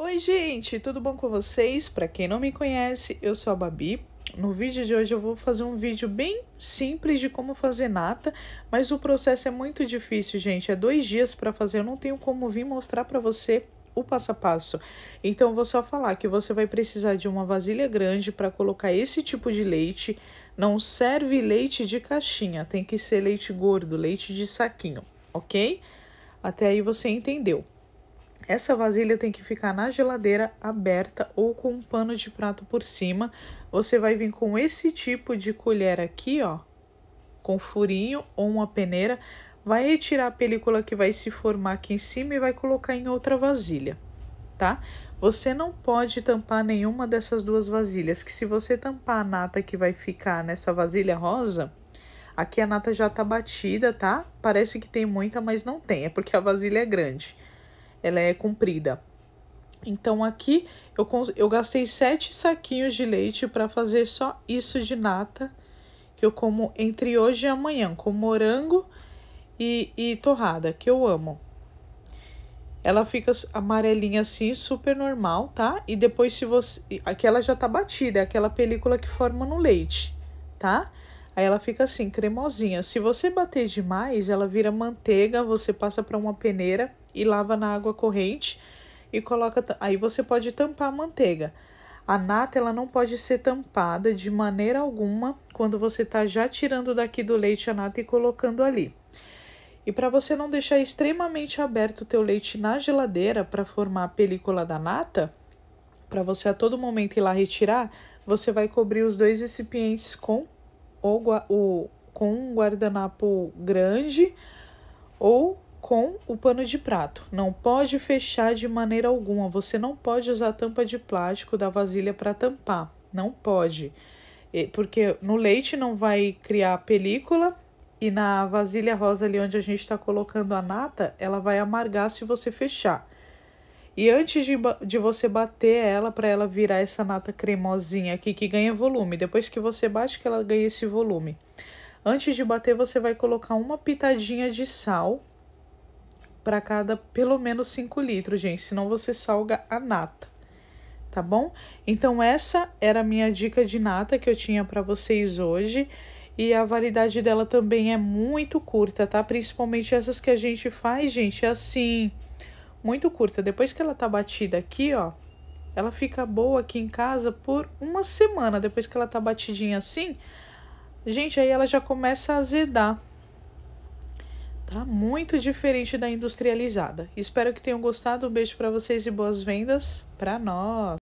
Oi, gente, tudo bom com vocês? Para quem não me conhece, eu sou a Babi. No vídeo de hoje eu vou fazer um vídeo bem simples de como fazer nata, mas o processo é muito difícil, gente. É dois dias para fazer, eu não tenho como vir mostrar para você o passo a passo. Então, vou só falar que você vai precisar de uma vasilha grande para colocar esse tipo de leite. Não serve leite de caixinha, tem que ser leite gordo, leite de saquinho, ok? Até aí você entendeu. Essa vasilha tem que ficar na geladeira aberta ou com um pano de prato por cima. Você vai vir com esse tipo de colher aqui, ó, com furinho ou uma peneira, vai retirar a película que vai se formar aqui em cima e vai colocar em outra vasilha, tá? Você não pode tampar nenhuma dessas duas vasilhas, que se você tampar a nata que vai ficar nessa vasilha rosa, aqui a nata já tá batida, tá? Parece que tem muita, mas não tem, é porque a vasilha é grande ela é comprida. Então aqui eu, eu gastei sete saquinhos de leite para fazer só isso de nata que eu como entre hoje e amanhã, com morango e, e torrada, que eu amo. Ela fica amarelinha assim, super normal, tá? E depois se você... Aqui ela já tá batida, é aquela película que forma no leite, tá? Aí ela fica assim, cremosinha. Se você bater demais, ela vira manteiga, você passa para uma peneira e lava na água corrente e coloca. Aí você pode tampar a manteiga. A nata ela não pode ser tampada de maneira alguma quando você está já tirando daqui do leite a nata e colocando ali. E para você não deixar extremamente aberto o teu leite na geladeira para formar a película da nata, para você a todo momento ir lá retirar, você vai cobrir os dois recipientes com o, o com um guardanapo grande ou com o pano de prato. Não pode fechar de maneira alguma. Você não pode usar tampa de plástico da vasilha para tampar. Não pode. Porque no leite não vai criar película e na vasilha rosa ali onde a gente está colocando a nata, ela vai amargar se você fechar. E antes de, de você bater ela, para ela virar essa nata cremosinha aqui, que ganha volume. Depois que você bate, que ela ganha esse volume. Antes de bater, você vai colocar uma pitadinha de sal para cada pelo menos 5 litros, gente, senão você salga a nata, tá bom? Então essa era a minha dica de nata que eu tinha para vocês hoje. E a validade dela também é muito curta, tá? Principalmente essas que a gente faz, gente, é assim, muito curta. Depois que ela tá batida aqui, ó, ela fica boa aqui em casa por uma semana. Depois que ela tá batidinha assim, gente, aí ela já começa a azedar tá? Muito diferente da industrializada. Espero que tenham gostado. Um beijo para vocês e boas vendas para nós.